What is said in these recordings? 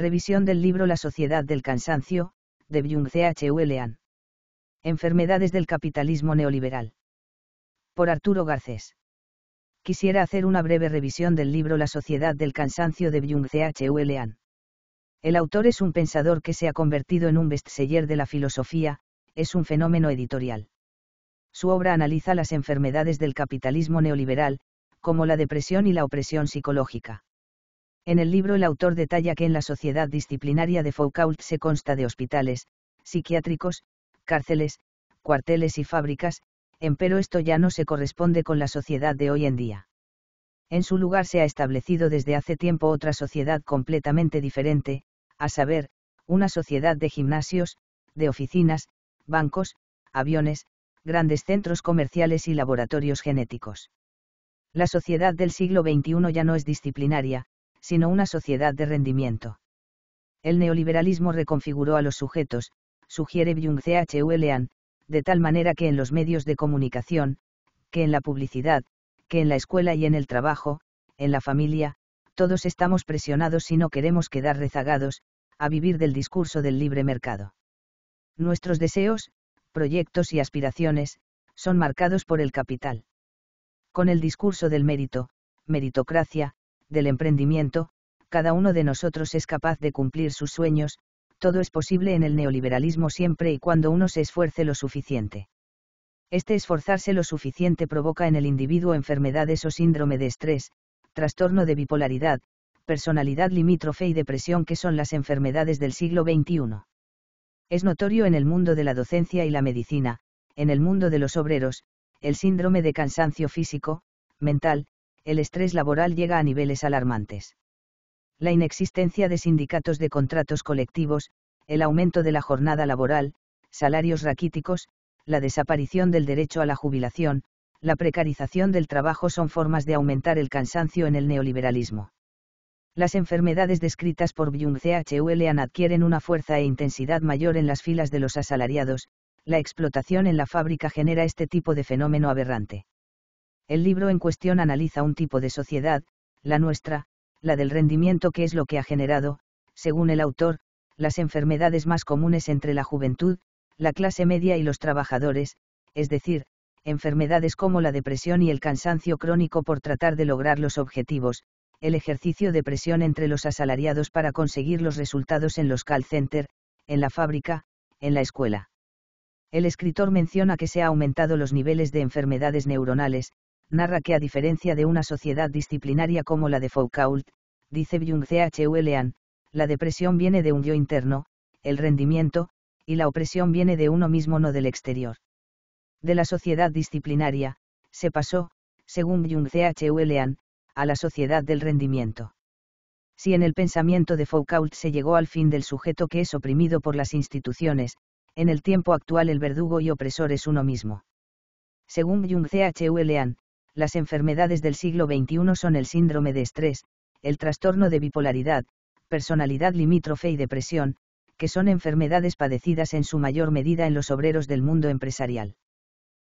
Revisión del libro La sociedad del cansancio, de Byung C.H. Enfermedades del capitalismo neoliberal. Por Arturo Garcés. Quisiera hacer una breve revisión del libro La sociedad del cansancio de Byung C.H. El autor es un pensador que se ha convertido en un bestseller de la filosofía, es un fenómeno editorial. Su obra analiza las enfermedades del capitalismo neoliberal, como la depresión y la opresión psicológica. En el libro el autor detalla que en la sociedad disciplinaria de Foucault se consta de hospitales, psiquiátricos, cárceles, cuarteles y fábricas, empero esto ya no se corresponde con la sociedad de hoy en día. En su lugar se ha establecido desde hace tiempo otra sociedad completamente diferente, a saber, una sociedad de gimnasios, de oficinas, bancos, aviones, grandes centros comerciales y laboratorios genéticos. La sociedad del siglo XXI ya no es disciplinaria, sino una sociedad de rendimiento. El neoliberalismo reconfiguró a los sujetos, sugiere Byung chul de tal manera que en los medios de comunicación, que en la publicidad, que en la escuela y en el trabajo, en la familia, todos estamos presionados si no queremos quedar rezagados, a vivir del discurso del libre mercado. Nuestros deseos, proyectos y aspiraciones, son marcados por el capital. Con el discurso del mérito, meritocracia, del emprendimiento, cada uno de nosotros es capaz de cumplir sus sueños, todo es posible en el neoliberalismo siempre y cuando uno se esfuerce lo suficiente. Este esforzarse lo suficiente provoca en el individuo enfermedades o síndrome de estrés, trastorno de bipolaridad, personalidad limítrofe y depresión que son las enfermedades del siglo XXI. Es notorio en el mundo de la docencia y la medicina, en el mundo de los obreros, el síndrome de cansancio físico, mental, el estrés laboral llega a niveles alarmantes. La inexistencia de sindicatos de contratos colectivos, el aumento de la jornada laboral, salarios raquíticos, la desaparición del derecho a la jubilación, la precarización del trabajo son formas de aumentar el cansancio en el neoliberalismo. Las enfermedades descritas por Byung Chul adquieren una fuerza e intensidad mayor en las filas de los asalariados, la explotación en la fábrica genera este tipo de fenómeno aberrante. El libro en cuestión analiza un tipo de sociedad, la nuestra, la del rendimiento que es lo que ha generado, según el autor, las enfermedades más comunes entre la juventud, la clase media y los trabajadores, es decir, enfermedades como la depresión y el cansancio crónico por tratar de lograr los objetivos, el ejercicio de presión entre los asalariados para conseguir los resultados en los call center, en la fábrica, en la escuela. El escritor menciona que se ha aumentado los niveles de enfermedades neuronales, narra que a diferencia de una sociedad disciplinaria como la de Foucault, dice Byung Lean, la depresión viene de un yo interno, el rendimiento, y la opresión viene de uno mismo no del exterior. De la sociedad disciplinaria, se pasó, según Byung Lean, a la sociedad del rendimiento. Si en el pensamiento de Foucault se llegó al fin del sujeto que es oprimido por las instituciones, en el tiempo actual el verdugo y opresor es uno mismo. Según Jung C. H las enfermedades del siglo XXI son el síndrome de estrés, el trastorno de bipolaridad, personalidad limítrofe y depresión, que son enfermedades padecidas en su mayor medida en los obreros del mundo empresarial.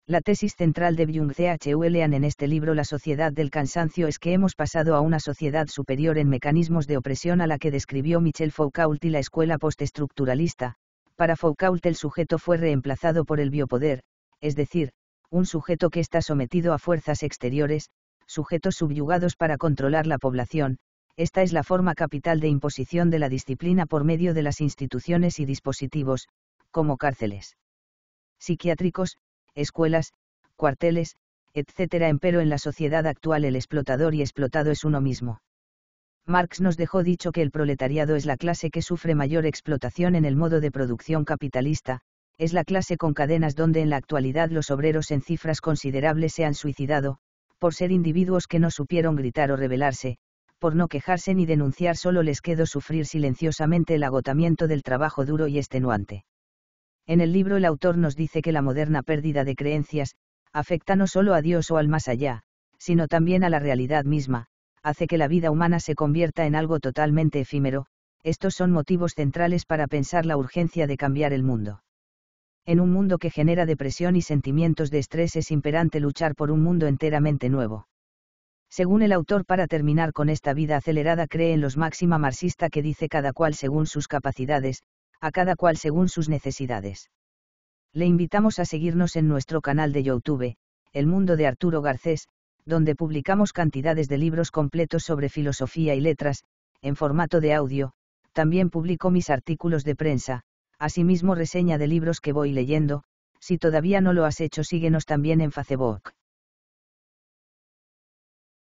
La tesis central de Byung C.H. Lean en este libro La sociedad del cansancio es que hemos pasado a una sociedad superior en mecanismos de opresión a la que describió Michel Foucault y la escuela postestructuralista. Para Foucault el sujeto fue reemplazado por el biopoder, es decir, un sujeto que está sometido a fuerzas exteriores, sujetos subyugados para controlar la población, esta es la forma capital de imposición de la disciplina por medio de las instituciones y dispositivos, como cárceles psiquiátricos, escuelas, cuarteles, etc. pero en la sociedad actual el explotador y explotado es uno mismo. Marx nos dejó dicho que el proletariado es la clase que sufre mayor explotación en el modo de producción capitalista, es la clase con cadenas donde en la actualidad los obreros en cifras considerables se han suicidado, por ser individuos que no supieron gritar o rebelarse, por no quejarse ni denunciar solo les quedó sufrir silenciosamente el agotamiento del trabajo duro y extenuante. En el libro el autor nos dice que la moderna pérdida de creencias, afecta no solo a Dios o al más allá, sino también a la realidad misma, hace que la vida humana se convierta en algo totalmente efímero, estos son motivos centrales para pensar la urgencia de cambiar el mundo en un mundo que genera depresión y sentimientos de estrés es imperante luchar por un mundo enteramente nuevo. Según el autor, para terminar con esta vida acelerada cree en los máxima marxista que dice cada cual según sus capacidades, a cada cual según sus necesidades. Le invitamos a seguirnos en nuestro canal de YouTube, El Mundo de Arturo Garcés, donde publicamos cantidades de libros completos sobre filosofía y letras, en formato de audio, también publico mis artículos de prensa, asimismo reseña de libros que voy leyendo, si todavía no lo has hecho síguenos también en Facebook.